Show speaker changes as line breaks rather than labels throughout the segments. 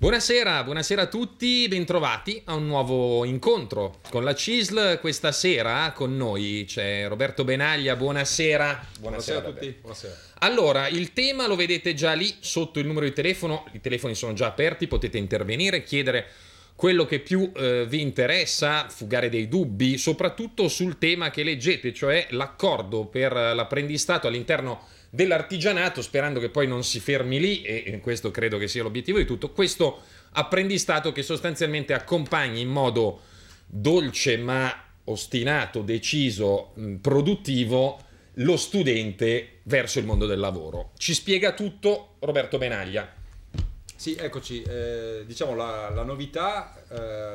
Buonasera, buonasera a tutti, bentrovati a un nuovo incontro con la CISL. Questa sera con noi c'è Roberto Benaglia, buonasera. Buonasera, buonasera a tutti. Buonasera. Allora, il tema lo vedete già lì sotto il numero di telefono, i telefoni sono già aperti, potete intervenire, chiedere quello che più eh, vi interessa, fugare dei dubbi, soprattutto sul tema che leggete, cioè l'accordo per eh, l'apprendistato all'interno dell'artigianato, sperando che poi non si fermi lì, e questo credo che sia l'obiettivo di tutto, questo apprendistato che sostanzialmente accompagni in modo dolce ma ostinato, deciso, produttivo lo studente verso il mondo del lavoro. Ci spiega tutto Roberto Benaglia.
Sì, eccoci, eh, diciamo la, la novità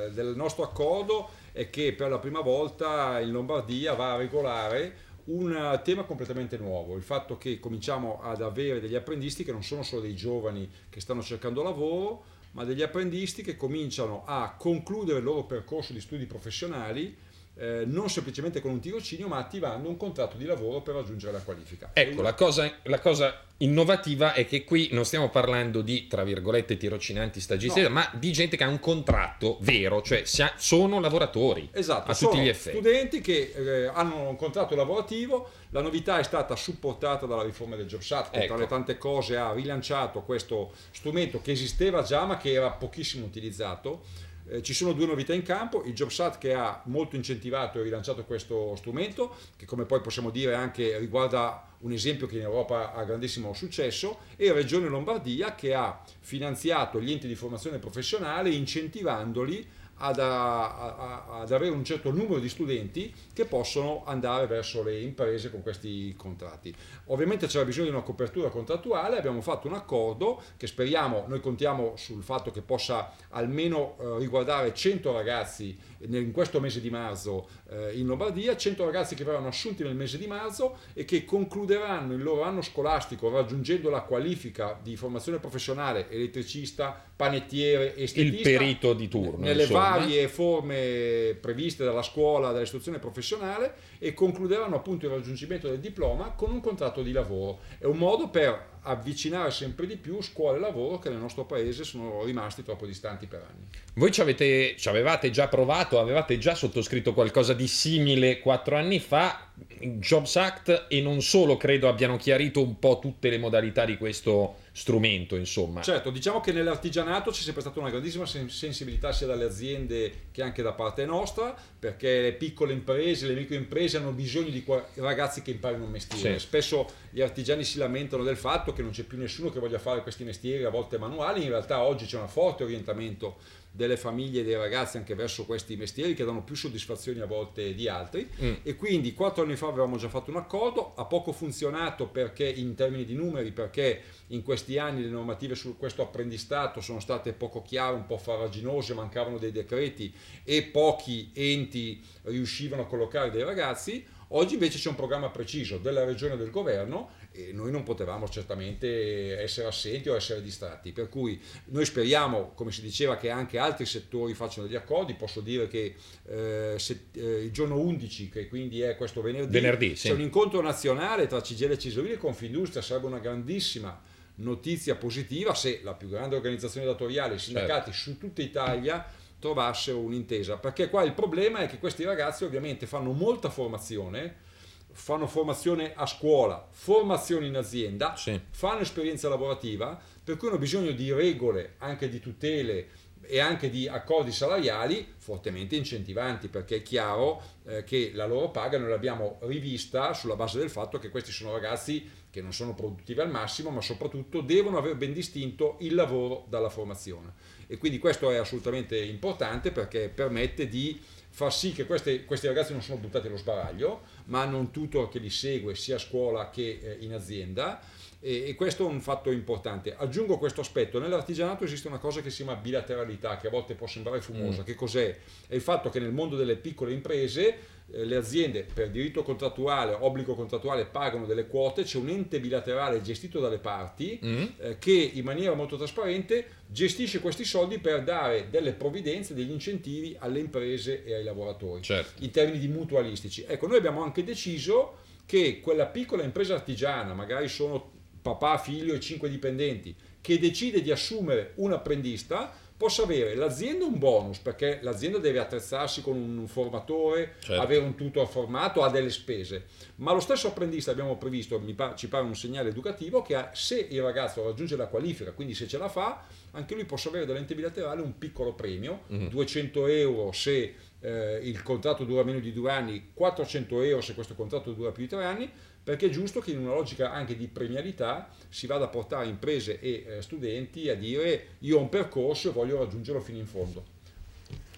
eh, del nostro accordo è che per la prima volta in Lombardia va a regolare un eh, tema completamente nuovo, il fatto che cominciamo ad avere degli apprendisti che non sono solo dei giovani che stanno cercando lavoro, ma degli apprendisti che cominciano a concludere il loro percorso di studi professionali eh, non semplicemente con un tirocinio, ma attivando un contratto di lavoro per raggiungere la qualifica.
Ecco, la cosa, la cosa innovativa è che qui non stiamo parlando di, tra virgolette, tirocinanti stagisti, no. ma di gente che ha un contratto vero, cioè ha, sono lavoratori esatto, a tutti gli effetti.
studenti che eh, hanno un contratto lavorativo, la novità è stata supportata dalla riforma del Jobsat, che ecco. tra le ecco. tante cose ha rilanciato questo strumento che esisteva già ma che era pochissimo utilizzato eh, ci sono due novità in campo, il JobSat che ha molto incentivato e rilanciato questo strumento, che come poi possiamo dire anche riguarda un esempio che in Europa ha grandissimo successo, e Regione Lombardia che ha finanziato gli enti di formazione professionale incentivandoli ad, a, a, ad avere un certo numero di studenti che possono andare verso le imprese con questi contratti. Ovviamente c'era bisogno di una copertura contrattuale, abbiamo fatto un accordo che speriamo, noi contiamo sul fatto che possa almeno eh, riguardare 100 ragazzi nel, in questo mese di marzo eh, in Lombardia, 100 ragazzi che verranno assunti nel mese di marzo e che concluderanno il loro anno scolastico raggiungendo la qualifica di formazione professionale elettricista, panettiere, estetista. Il
perito di turno. Nelle insomma varie
forme previste dalla scuola, dall'istruzione professionale e concluderanno appunto il raggiungimento del diploma con un contratto di lavoro. È un modo per avvicinare sempre di più scuola e lavoro che nel nostro paese sono rimasti troppo distanti per anni.
Voi ci, avete, ci avevate già provato, avevate già sottoscritto qualcosa di simile quattro anni fa, Jobs Act e non solo credo abbiano chiarito un po' tutte le modalità di questo strumento, insomma. Certo,
diciamo che nell'artigianato c'è sempre stata una grandissima sensibilità sia dalle aziende che anche da parte nostra, perché le piccole imprese, le microimprese hanno bisogno di ragazzi che imparino un mestiere. Sì. Spesso gli artigiani si lamentano del fatto che non c'è più nessuno che voglia fare questi mestieri, a volte manuali, in realtà oggi c'è un forte orientamento delle famiglie e dei ragazzi anche verso questi mestieri che danno più soddisfazioni a volte di altri mm. e quindi quattro anni fa avevamo già fatto un accordo, ha poco funzionato perché in termini di numeri perché in questi anni le normative su questo apprendistato sono state poco chiare, un po' farraginose, mancavano dei decreti e pochi enti riuscivano a collocare dei ragazzi. Oggi invece c'è un programma preciso della regione e del governo e noi non potevamo certamente essere assenti o essere distratti, per cui noi speriamo, come si diceva, che anche altri settori facciano degli accordi, posso dire che eh, se, eh, il giorno 11, che quindi è questo venerdì, venerdì sì. c'è un incontro nazionale tra CGL e Cisolini e Confindustria, sarebbe una grandissima notizia positiva se la più grande organizzazione datoriale, i certo. sindacati certo. su tutta Italia, trovassero un'intesa, perché qua il problema è che questi ragazzi ovviamente fanno molta formazione, fanno formazione a scuola, formazione in azienda, sì. fanno esperienza lavorativa, per cui hanno bisogno di regole, anche di tutele e anche di accordi salariali fortemente incentivanti, perché è chiaro eh, che la loro paga noi l'abbiamo rivista sulla base del fatto che questi sono ragazzi che non sono produttivi al massimo, ma soprattutto devono aver ben distinto il lavoro dalla formazione e quindi questo è assolutamente importante perché permette di far sì che queste, questi ragazzi non sono buttati allo sbaraglio, ma hanno un tutor che li segue sia a scuola che eh, in azienda e, e questo è un fatto importante. Aggiungo questo aspetto, nell'artigianato esiste una cosa che si chiama bilateralità, che a volte può sembrare fumosa, mm. che cos'è? È il fatto che nel mondo delle piccole imprese eh, le aziende per diritto contrattuale, obbligo contrattuale pagano delle quote, c'è un ente bilaterale gestito dalle parti mm. eh, che in maniera molto trasparente gestisce questi soldi per dare delle provvidenze, degli incentivi alle imprese e ai lavoratori certo. in termini di mutualistici. Ecco, noi abbiamo anche deciso che quella piccola impresa artigiana, magari sono papà, figlio e cinque dipendenti, che decide di assumere un apprendista, possa avere l'azienda un bonus, perché l'azienda deve attrezzarsi con un formatore, certo. avere un tutor formato, ha delle spese, ma lo stesso apprendista abbiamo previsto, pa- ci pare un segnale educativo, che ha, se il ragazzo raggiunge la qualifica, quindi se ce la fa, anche lui possa avere dall'ente bilaterale un piccolo premio, mm. Mm-hmm. 200 euro se eh, il contratto dura meno di due anni, 400 euro se questo contratto dura più di tre anni, perché è giusto che in una logica anche di premialità si vada a portare imprese e eh, studenti a dire io ho un percorso e voglio raggiungerlo fino in fondo.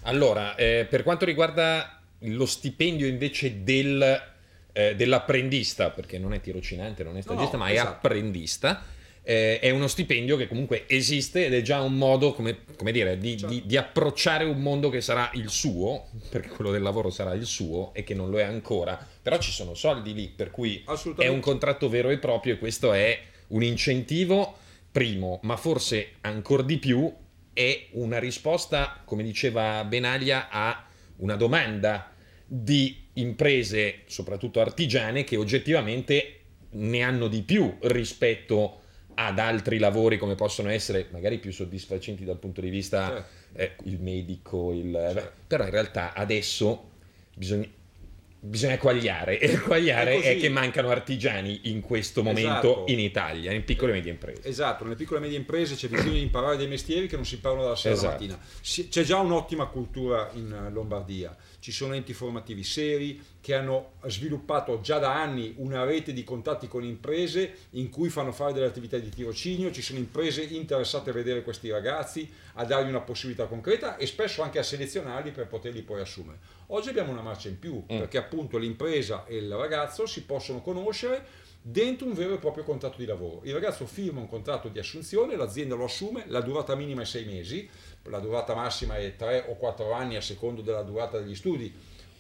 Allora, eh, per quanto riguarda lo stipendio invece del, eh, dell'apprendista, perché non è tirocinante, non è stagista, no, no, ma esatto. è apprendista, eh, è uno stipendio che comunque esiste ed è già un modo, come, come dire, di, certo. di, di, approcciare un mondo che sarà il suo, perché quello del lavoro sarà il suo e che non lo è ancora. Però ci sono soldi lì, per cui è un contratto vero e proprio e questo è un incentivo primo, ma forse ancora di più è una risposta, come diceva Benaglia, a una domanda di imprese, soprattutto artigiane, che oggettivamente ne hanno di più rispetto a ad altri lavori come possono essere magari più soddisfacenti dal punto di vista certo. eh, il medico, il, eh, certo. beh, però in realtà adesso bisogna bisogna quagliare e quagliare è, è, che mancano artigiani in questo momento esatto. in Italia, in piccole e medie imprese.
Esatto, nelle piccole e medie imprese c'è bisogno di imparare dei mestieri che non si imparano dalla sera esatto. alla mattina. C'è già un'ottima cultura in eh, Lombardia, ci sono enti formativi seri che hanno sviluppato già da anni una rete di contatti con imprese in cui fanno fare delle attività di tirocinio, ci sono imprese interessate a vedere questi ragazzi, a dargli una possibilità concreta e spesso anche a selezionarli per poterli poi assumere. Oggi abbiamo una marcia in più mm. perché appunto l'impresa e il ragazzo si possono conoscere dentro un vero e proprio contratto di lavoro. Il ragazzo firma un contratto di assunzione, l'azienda lo assume, la durata minima è sei mesi, la durata massima è tre o quattro anni a secondo della durata degli studi.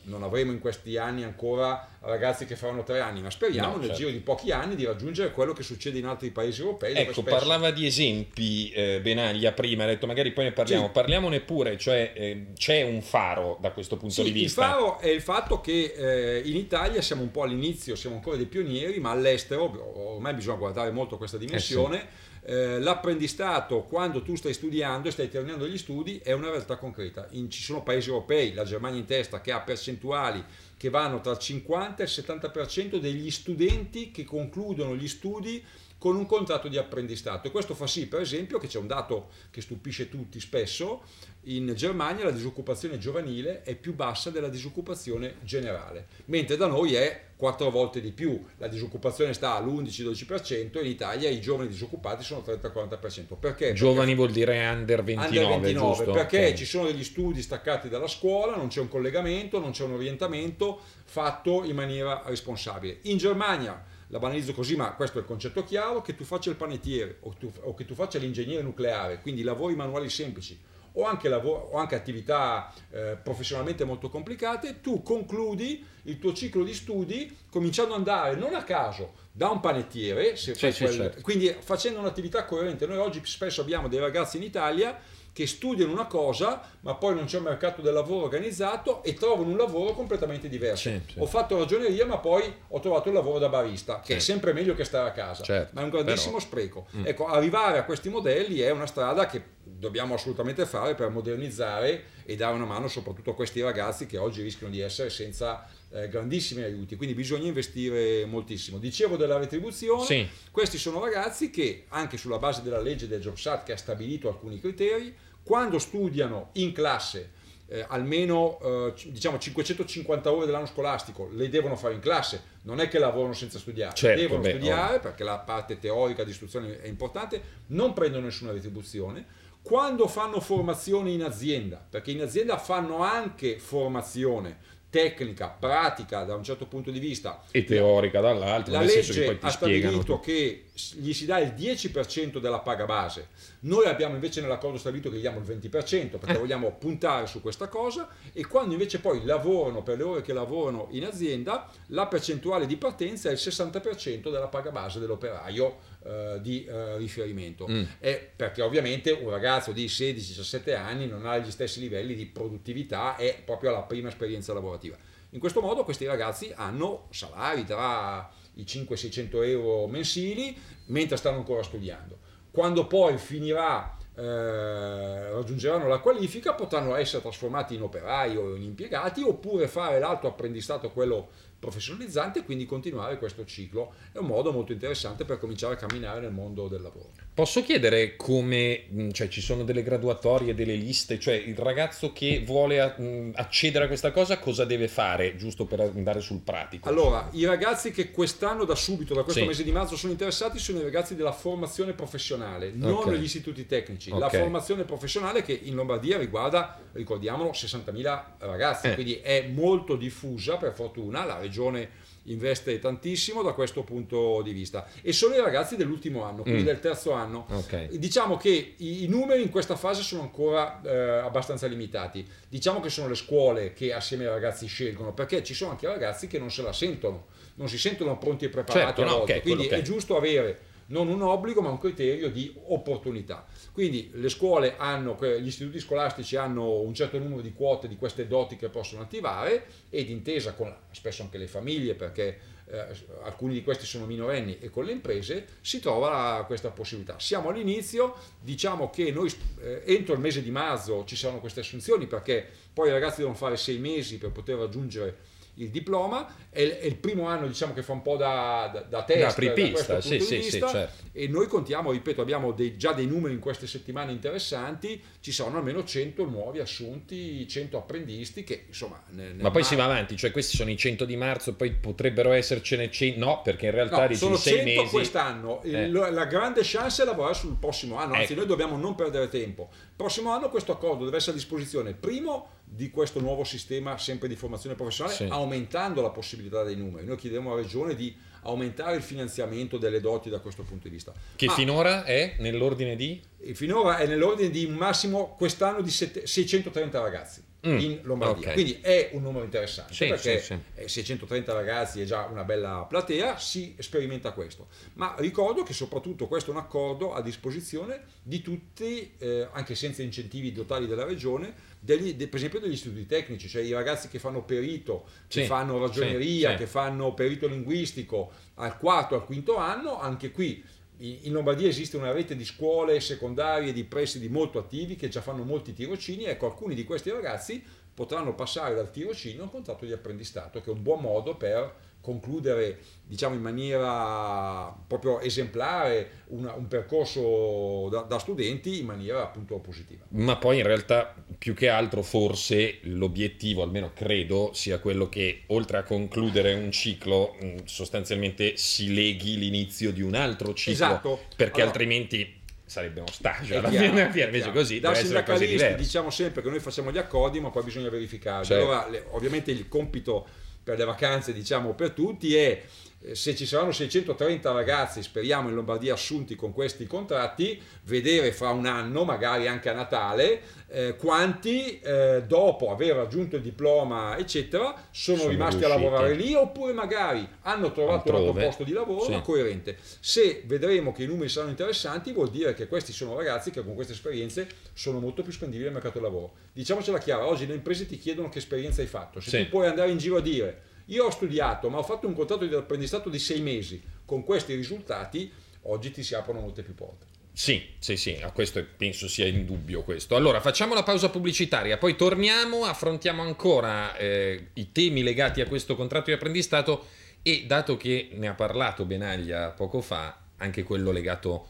Non avremo in questi anni ancora ragazzi che faranno tre anni,
ma speriamo no, nel certo. giro di
pochi anni di raggiungere quello che succede in altri paesi europei. Ecco, spesso... parlava di
esempi eh, Benaglia prima, ha detto magari poi ne parliamo, sì. parliamone pure, cioè eh, c'è un faro da questo punto sì, di vista. Il faro
è il fatto che eh, in Italia siamo un po' all'inizio, siamo ancora dei pionieri, ma all'estero, ormai bisogna guardare molto questa dimensione, sì. Eh eh, l'apprendistato, quando tu stai studiando e stai terminando gli studi, è una realtà concreta. In, ci sono paesi europei, la Germania in testa, che ha percentuali che vanno tra il 50 e il 70% degli studenti che concludono gli studi con un contratto di apprendistato. E questo fa sì, per esempio, che c'è un dato che stupisce tutti spesso, in Germania la disoccupazione giovanile è più bassa della disoccupazione generale, mentre da noi è quattro volte di più, la disoccupazione sta all'11-12%, in Italia i giovani disoccupati sono 30-40%. Perché? Giovani
perché, vuol dire under 29, under 29 giusto? Perché okay.
ci sono degli studi staccati dalla scuola, non c'è un collegamento, non c'è un orientamento fatto in maniera responsabile. In Germania la banalizzo così, ma questo è il concetto chiaro, che tu faccia il panettiere o, tu, o che tu faccia l'ingegnere nucleare, quindi lavori manuali semplici o anche, lavoro, o anche attività eh, professionalmente molto complicate, tu concludi il tuo ciclo di studi cominciando ad andare non a caso da un panettiere, se sì, sì, quel, certo. quindi facendo un'attività coerente. Noi oggi spesso abbiamo dei ragazzi in Italia che studiano una cosa, ma poi non c'è un mercato del lavoro organizzato e trovano un lavoro completamente diverso. Sì, sì. Ho fatto ragioneria, ma poi ho trovato il lavoro da barista, che sì. è sempre meglio che stare a casa, certo, ma è un grandissimo però... spreco. Mm. Ecco, arrivare a questi modelli è una strada che dobbiamo assolutamente fare per modernizzare e dare una mano soprattutto a questi ragazzi che oggi rischiano di essere senza eh, grandissimi aiuti, quindi bisogna investire moltissimo. Dicevo della retribuzione, sì. questi sono ragazzi che anche sulla base della legge del JobSat che ha stabilito alcuni criteri, quando studiano in classe eh, almeno eh, diciamo 550 ore dell'anno scolastico le devono fare in classe, non è che lavorano senza studiare, certo, devono beh, studiare oh. perché la parte teorica di istruzione è importante, non prendono nessuna retribuzione. Quando fanno formazione in azienda, perché in azienda fanno anche formazione tecnica, pratica da un certo punto di vista
e teorica dall'altro, la legge ha stabilito tutto.
che gli si dà il 10% della paga base. Noi abbiamo invece nell'accordo stabilito che gli diamo il 20% perché eh. vogliamo puntare su questa cosa e quando invece poi lavorano per le ore che lavorano in azienda, la percentuale di partenza è il 60% della paga base dell'operaio eh, di eh, riferimento. Mm. Eh, perché ovviamente un ragazzo di 16-17 anni non ha gli stessi livelli di produttività, è proprio la prima esperienza lavorativa. In questo modo questi ragazzi hanno salari tra i 500-600 euro mensili mentre stanno ancora studiando. Quando poi finirà, eh, raggiungeranno la qualifica, potranno essere trasformati in operai o in impiegati oppure fare l'altro apprendistato, quello professionalizzante, e quindi continuare questo ciclo. È un modo molto interessante per cominciare a camminare nel mondo del lavoro.
Posso chiedere come, mm, cioè ci sono delle graduatorie, delle liste, cioè il ragazzo che vuole mm, accedere a questa cosa cosa deve fare, giusto per andare sul pratico? Allora,
i ragazzi che quest'anno da subito, da questo sì. mese di marzo sono interessati sono i ragazzi della formazione professionale, non okay. gli istituti tecnici, okay. la formazione professionale che in Lombardia riguarda, ricordiamolo, 60.000 ragazzi, eh. quindi è molto diffusa per fortuna, la regione investe tantissimo da questo punto di vista e sono i ragazzi dell'ultimo anno, quindi mm. del terzo anno. Okay. Diciamo che i, i, numeri in questa fase sono ancora eh, abbastanza limitati. Diciamo che sono le scuole che assieme ai ragazzi scelgono, perché ci sono anche ragazzi che non se la sentono, non si sentono pronti e preparati certo, no, okay, quindi okay. è giusto avere non un obbligo ma un criterio di opportunità. Quindi le scuole hanno, gli istituti scolastici hanno un certo numero di quote di queste doti che possono attivare ed intesa con spesso anche le famiglie perché eh, alcuni di questi sono minorenni e con le imprese si trova la, questa possibilità. Siamo all'inizio, diciamo che noi eh, entro il mese di marzo ci saranno queste assunzioni perché poi i ragazzi devono fare sei mesi per poter raggiungere il diploma, è, è, il primo anno diciamo che fa un po' da, da, da test. Da apripista, sì, sì, sì, certo. E noi contiamo, ripeto, abbiamo dei, già dei numeri in queste settimane interessanti, ci saranno almeno 100 nuovi assunti, 100 apprendisti che insomma...
Nel, nel Ma poi mar- si va avanti, cioè questi sono i 100 di marzo, poi potrebbero essercene 100, no, perché in realtà no, sono 100 mesi...
quest'anno, eh. la grande chance è lavorare sul prossimo anno, anzi ecco. noi dobbiamo non perdere tempo, Prossimo anno questo accordo deve essere a disposizione, primo, di questo nuovo sistema sempre di formazione professionale, sì. aumentando la possibilità dei numeri. Noi chiediamo alla Regione di aumentare il finanziamento delle doti da questo punto di vista.
Che Ma finora è nell'ordine di?
Finora è nell'ordine di un massimo quest'anno di 630 ragazzi
mm, in Lombardia. Okay. Quindi
è un numero interessante sì, perché sì, sì. 630 eh, ragazzi è già una bella platea, si sperimenta questo. Ma ricordo che soprattutto questo è un accordo a disposizione di tutti, eh, anche senza incentivi totali della regione, degli, de, per esempio degli istituti tecnici, cioè i ragazzi che fanno perito, che fanno ragioneria, che fanno perito linguistico al quarto, al quinto anno, anche qui in Lombardia esiste una rete di scuole secondarie, di presidi molto attivi che già fanno molti tirocini, ecco alcuni di questi ragazzi potranno passare dal tirocino al contratto di apprendistato, che è un buon modo per concludere diciamo in maniera proprio esemplare una, un percorso da, da, studenti in maniera appunto positiva.
Ma poi in realtà più che altro forse l'obiettivo, almeno credo, sia quello che oltre a concludere un ciclo mm, sostanzialmente si leghi l'inizio di un altro ciclo, esatto. perché allora, altrimenti sarebbe uno stagio alla fine, invece così da sindacalisti
diciamo sempre che noi facciamo gli accordi ma poi bisogna verificare. Cioè, certo. allora le, ovviamente il compito per le vacanze diciamo per tutti e eh, se ci saranno 630 ragazzi, speriamo in Lombardia assunti con questi contratti, vedere fra un anno, magari anche a Natale, eh, quanti eh, dopo aver raggiunto il diploma, eccetera, sono, sono rimasti riusciti. a lavorare lì oppure magari hanno trovato Altrove. un altro posto di lavoro sì. coerente. Se vedremo che i numeri saranno interessanti, vuol dire che questi sono ragazzi che con queste esperienze sono molto più spendibili al mercato del lavoro. Diciamocela chiara, oggi le imprese ti chiedono che esperienza hai fatto. Se sì. tu puoi andare in giro a dire io ho studiato, ma ho fatto un contratto di apprendistato di sei mesi. Con questi risultati, oggi ti si aprono molte più porte.
Sì, sì, sì, a questo penso sia indubbio questo. Allora, facciamo la pausa pubblicitaria, poi torniamo, affrontiamo ancora eh, i temi legati a questo contratto di apprendistato e dato che ne ha parlato Benaglia poco fa, anche quello legato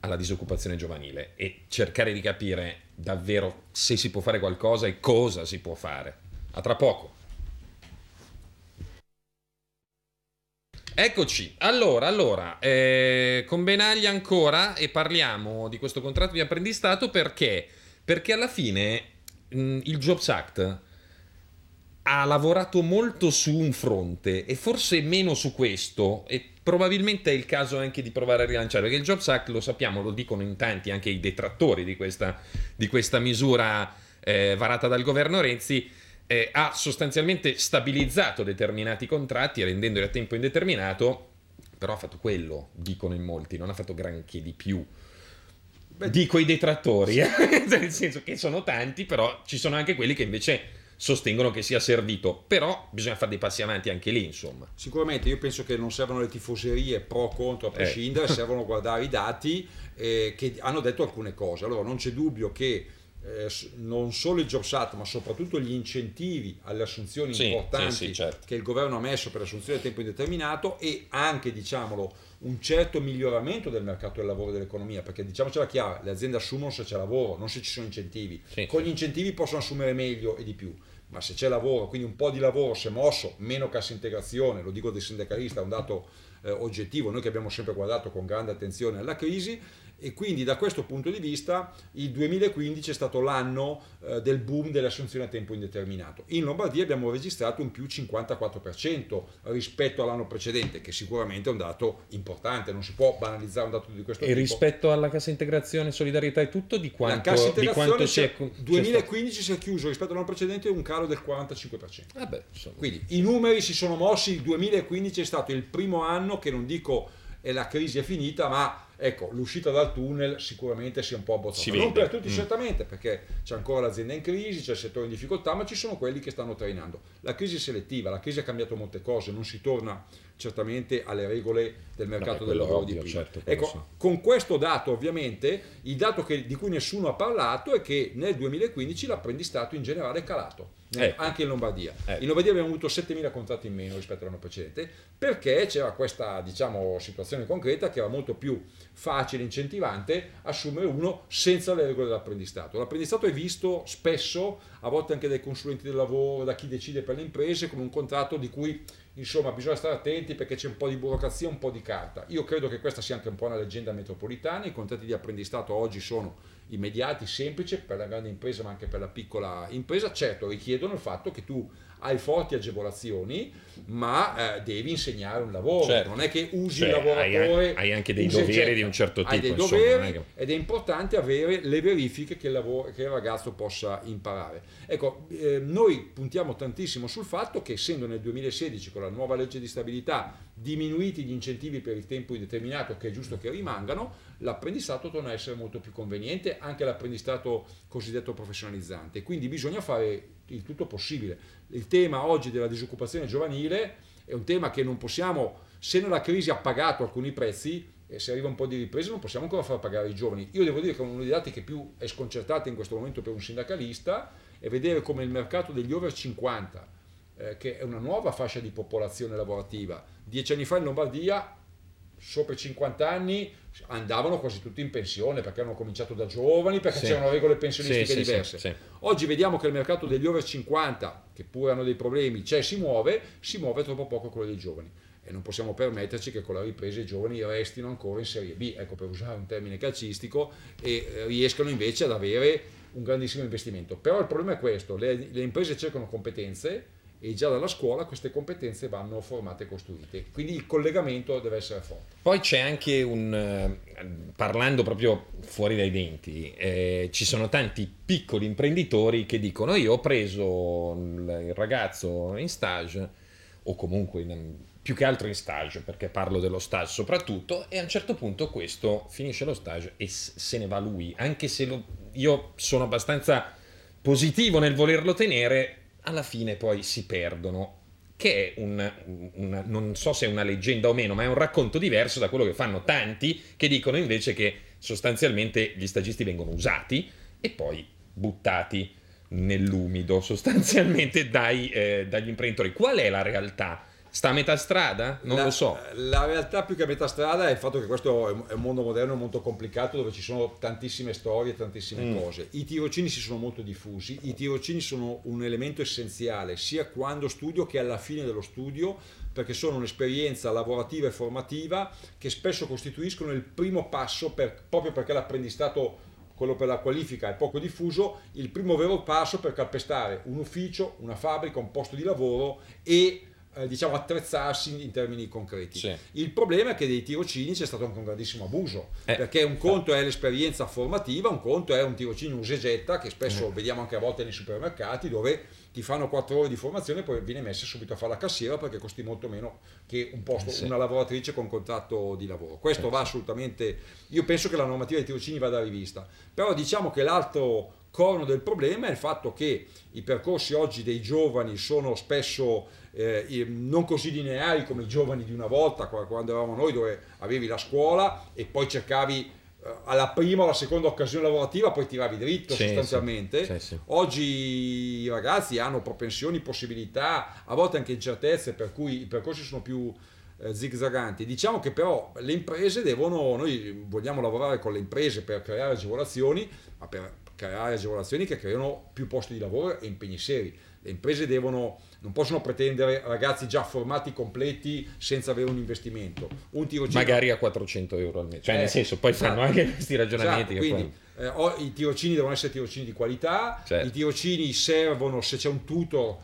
alla disoccupazione giovanile e cercare di capire davvero se si può fare qualcosa e cosa si può fare. A tra poco. Eccoci, allora, allora, eh, con Benaglia ancora e parliamo di questo contratto di apprendistato perché? Perché alla fine mh, mm, il Jobs Act ha lavorato molto su un fronte e forse meno su questo e probabilmente è il caso anche di provare a rilanciare perché il Jobs Act lo sappiamo, lo dicono in tanti anche i detrattori di questa, di questa misura eh, varata dal governo Renzi eh, ha sostanzialmente stabilizzato determinati contratti rendendoli a tempo indeterminato, però ha fatto quello, dicono in molti, non ha fatto granché di più. Beh, Dico i detrattori, eh, nel senso che sono tanti, però ci sono anche quelli che invece sostengono che sia servito, però bisogna fare dei passi avanti anche lì, insomma. Sicuramente io penso che non
servono le tifoserie pro contro a eh. prescindere, eh. servono guardare i dati eh, che hanno detto alcune cose. Allora non c'è dubbio che eh, non solo il Jobs Act, ma soprattutto gli incentivi alle assunzioni sì, importanti sì, sì, certo. che il governo ha messo per assunzioni a tempo indeterminato e anche, diciamolo, un certo miglioramento del mercato del lavoro e dell'economia, perché diciamocela chiara, le aziende assumono se c'è lavoro, non se ci sono incentivi. Con gli incentivi possono assumere meglio e di più, ma se c'è lavoro, quindi un po' di lavoro, si è mosso, meno cassa integrazione, lo dico del sindacalista, è un dato eh, oggettivo, noi che abbiamo sempre guardato con grande attenzione alla crisi, e quindi da questo punto di vista il 2015 è stato l'anno eh, del boom delle assunzioni a tempo indeterminato. In Lombardia abbiamo registrato un più 54% rispetto all'anno precedente, che sicuramente è un dato importante, non si può banalizzare un dato di questo e tipo. E
rispetto alla cassa integrazione, solidarietà e tutto, di quanto, di quanto si è... 2015
si è chiuso rispetto all'anno precedente un calo del 45%. Vabbè, ah beh, quindi i numeri si sono mossi, il 2015 è stato il primo anno che non dico è la crisi è finita, ma Ecco, l'uscita dal tunnel sicuramente si è un po' abbozzata. Non per tutti, mm. certamente, perché c'è ancora l'azienda in crisi, c'è il settore in difficoltà, ma ci sono quelli che stanno trainando. La crisi selettiva, la crisi ha cambiato molte cose, non si torna certamente alle regole del mercato no, del lavoro ovvio, di prima. Certo, ecco, sì. con questo dato ovviamente, il dato che, di cui nessuno ha parlato è che nel 2015 l'apprendistato in generale è calato, eh. anche in Lombardia. Eh. In ecco. Lombardia abbiamo avuto 7.000 contratti in meno rispetto all'anno precedente, perché c'era questa diciamo, situazione concreta che era molto più facile, incentivante, assumere uno senza le regole dell'apprendistato. L'apprendistato è visto spesso a volte anche dai consulenti del lavoro, da chi decide per le imprese, con un contratto di cui insomma bisogna stare attenti perché c'è un po' di burocrazia, un po' di carta. Io credo che questa sia anche un po' una leggenda metropolitana, i contratti di apprendistato oggi sono immediati, semplici per la grande impresa ma anche per la piccola impresa, certo richiedono il fatto che tu hai forti agevolazioni, ma eh, devi insegnare un lavoro, certo. non è che usi cioè, il lavoratore. Hai, hai anche dei doveri getta. di un certo tipo. Hai dei insomma, doveri che... ed è importante avere le verifiche che il, lavoro, che il ragazzo possa imparare. Ecco, eh, noi puntiamo tantissimo sul fatto che essendo nel 2016 con la nuova legge di stabilità diminuiti gli incentivi per il tempo indeterminato, che è giusto che rimangano, l'apprendistato torna a essere molto più conveniente, anche l'apprendistato cosiddetto professionalizzante. Quindi bisogna fare il tutto possibile. Il tema oggi della disoccupazione giovanile è un tema che non possiamo, se nella crisi ha pagato alcuni prezzi, e se arriva un po' di ripresa non possiamo ancora far pagare i giovani. Io devo dire che uno dei dati che più è sconcertato in questo momento per un sindacalista è vedere come il mercato degli over 50, eh, che è una nuova fascia di popolazione lavorativa, dieci anni fa in Lombardia sopra i 50 anni andavano quasi tutti in pensione perché hanno cominciato da giovani, perché sì. c'erano regole pensionistiche sì, diverse. Sì, Oggi vediamo che il mercato degli over 50, che pure hanno dei problemi, c'è cioè si muove, si muove troppo poco quello dei giovani. E non possiamo permetterci che con la ripresa i giovani restino ancora in Serie B, ecco per usare un termine calcistico, e eh, riescano invece ad avere un grandissimo investimento. Però il problema è questo, le, le imprese cercano competenze, e già dalla scuola queste competenze vanno formate e costruite. Quindi il collegamento deve essere forte.
Poi c'è anche un, eh, parlando proprio fuori dai denti, eh, ci sono tanti piccoli imprenditori che dicono io ho preso il ragazzo in stage o comunque in, più che altro in stage, perché parlo dello stage soprattutto, e a un certo punto questo finisce lo stage e se ne va lui, anche se lo, io sono abbastanza positivo nel volerlo tenere, alla fine poi si perdono che è un, una, non so se è una leggenda o meno, ma è un racconto diverso da quello che fanno tanti che dicono invece che sostanzialmente gli stagisti vengono usati e poi buttati nell'umido sostanzialmente dai, eh, dagli imprenditori. Qual è la realtà Sta a metà strada? Non la, lo so.
La realtà più che a metà strada è il fatto che questo è un mondo moderno, un mondo complicato dove ci sono tantissime storie, tantissime mm. cose. I tirocini si sono molto diffusi, i tirocini sono un elemento essenziale sia quando studio che alla fine dello studio perché sono un'esperienza lavorativa e formativa che spesso costituiscono il primo passo per, proprio perché l'apprendistato quello per la qualifica è poco diffuso, il primo vero passo per calpestare un ufficio, una fabbrica, un posto di lavoro e eh, diciamo, attrezzarsi in termini concreti. Sì. Il problema è che dei tirocini c'è stato anche un grandissimo abuso, eh, perché un eh. conto è l'esperienza formativa, un conto è un tirocinio usegetta che spesso mm. vediamo anche a volte nei supermercati dove ti fanno 4 ore di formazione e poi viene messa subito a fare la cassiera perché costi molto meno che un posto, sì. una lavoratrice con contratto di lavoro. Questo sì. Certo. va assolutamente, io penso che la normativa dei tirocini vada rivista, però diciamo che l'altro corno del problema è il fatto che i percorsi oggi dei giovani sono spesso eh, non così lineari come i giovani di una volta, quando eravamo noi, dove avevi la scuola e poi cercavi eh, alla prima o alla seconda occasione lavorativa poi tiravi dritto sì, sostanzialmente sì, sì. oggi i ragazzi hanno propensioni possibilità a volte anche incertezze per cui i percorsi sono più eh, zigzaganti diciamo che però le imprese devono noi vogliamo lavorare con le imprese per creare agevolazioni ma per creare agevolazioni che creano più posti di lavoro e impegni seri. Le imprese devono, non possono pretendere ragazzi già formati completi senza avere un
investimento.
Un tirocinio... Magari
a 400 euro al mese, cioè eh, nel senso poi esatto. fanno anche questi ragionamenti. Esatto, quindi,
poi... eh, i tirocini devono essere tirocini di qualità, certo. i tirocini servono se c'è un tutor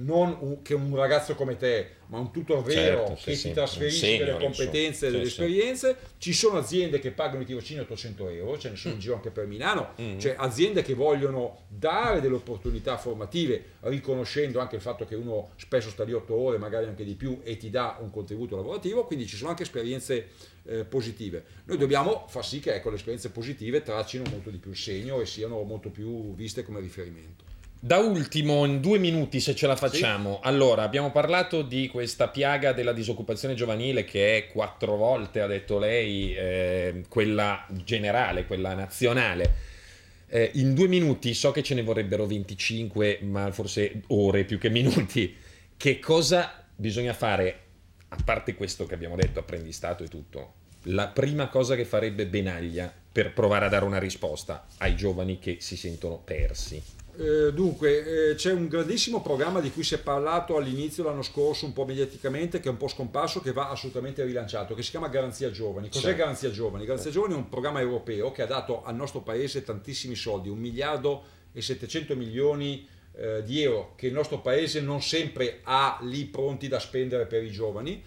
non un, che un ragazzo come te, ma un tutor vero certo, che sì, ti trasferisce segno, delle competenze e delle sì, esperienze. Ci sono aziende che pagano i tirocini 800 euro, ce ne sono mm. in giro anche per Milano, mm. cioè aziende che vogliono dare delle opportunità formative, riconoscendo anche il fatto che uno spesso sta lì 8 ore, magari anche di più, e ti dà un contributo lavorativo, quindi ci sono anche esperienze eh, positive. Noi dobbiamo far sì che ecco, le esperienze positive traccino molto di più il segno e siano molto più viste come riferimento.
Da ultimo, in due minuti, se ce la facciamo. Sì. Allora, abbiamo parlato di questa piaga della disoccupazione giovanile che è quattro volte, ha detto lei, eh, quella generale, quella nazionale. Eh, in due minuti, so che ce ne vorrebbero 25, ma forse ore più che minuti. Che cosa bisogna fare, a parte questo che abbiamo detto, apprendistato e tutto? La prima cosa che farebbe Benaglia per provare a dare una risposta ai giovani che si sentono persi.
Eh, dunque, eh, c'è un grandissimo programma di cui si è parlato all'inizio l'anno scorso, un po' mediaticamente, che è un po' scomparso, che va assolutamente rilanciato, che si chiama Garanzia Giovani. Cos'è certo. Garanzia Giovani? Garanzia Giovani è un programma europeo che ha dato al nostro paese tantissimi soldi, un miliardo e 700 milioni eh, di euro, che il nostro paese non sempre ha lì pronti da spendere per i giovani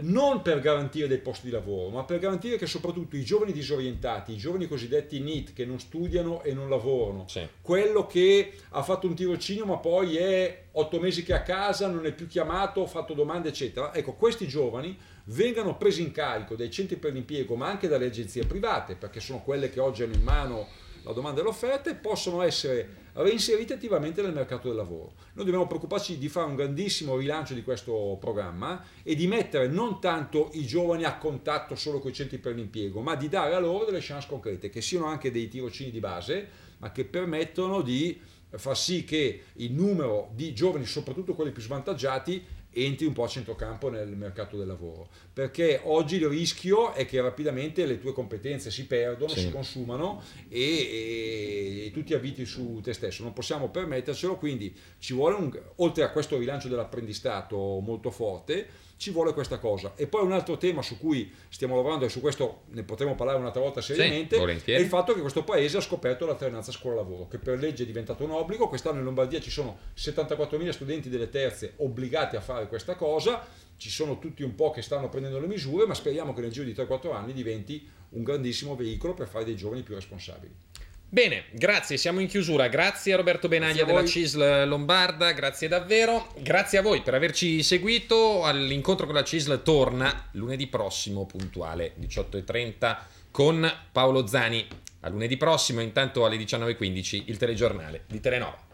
non per garantire dei posti di lavoro, ma per garantire che soprattutto i giovani disorientati, i giovani cosiddetti NEET, che non studiano e non lavorano, sì. quello che ha fatto un tirocinio ma poi è otto mesi che è a casa, non è più chiamato, ha fatto domande eccetera, ecco questi giovani vengano presi in carico dai centri per l'impiego ma anche dalle agenzie private perché sono quelle che oggi hanno in mano la domanda e l'offerta e possono essere reinserite attivamente nel mercato del lavoro. Noi dobbiamo preoccuparci di fare un grandissimo rilancio di questo programma e di mettere non tanto i giovani a contatto solo con i centri per l'impiego, ma di dare a loro delle chance concrete, che siano anche dei tirocini di base, ma che permettono di far sì che il numero di giovani, soprattutto quelli più svantaggiati, entri un po' a centrocampo nel mercato del lavoro. Perché oggi il rischio è che rapidamente le tue competenze si perdono, sì. si consumano e, e, e, tu ti avviti su te stesso. Non possiamo permettercelo, quindi ci vuole un, oltre a questo rilancio dell'apprendistato molto forte ci vuole questa cosa. E poi un altro tema su cui stiamo lavorando e su questo ne potremo parlare un'altra volta seriamente, sì, è il fatto che questo paese ha scoperto l'alternanza scuola-lavoro, che per legge è diventato un obbligo. Quest'anno in Lombardia ci sono 74.000 studenti delle terze obbligati a fare questa cosa, ci sono tutti un po' che stanno prendendo le misure, ma speriamo che nel giro di 3-4 anni diventi un grandissimo veicolo per fare dei giovani più responsabili.
Bene, grazie, siamo in chiusura. Grazie a Roberto Benaglia della CISL Lombarda, grazie davvero. Grazie a voi per averci seguito. L'incontro con la CISL torna lunedì prossimo puntuale 18.30 con Paolo Zani. A lunedì prossimo, intanto alle 19.15, il telegiornale di Telenova.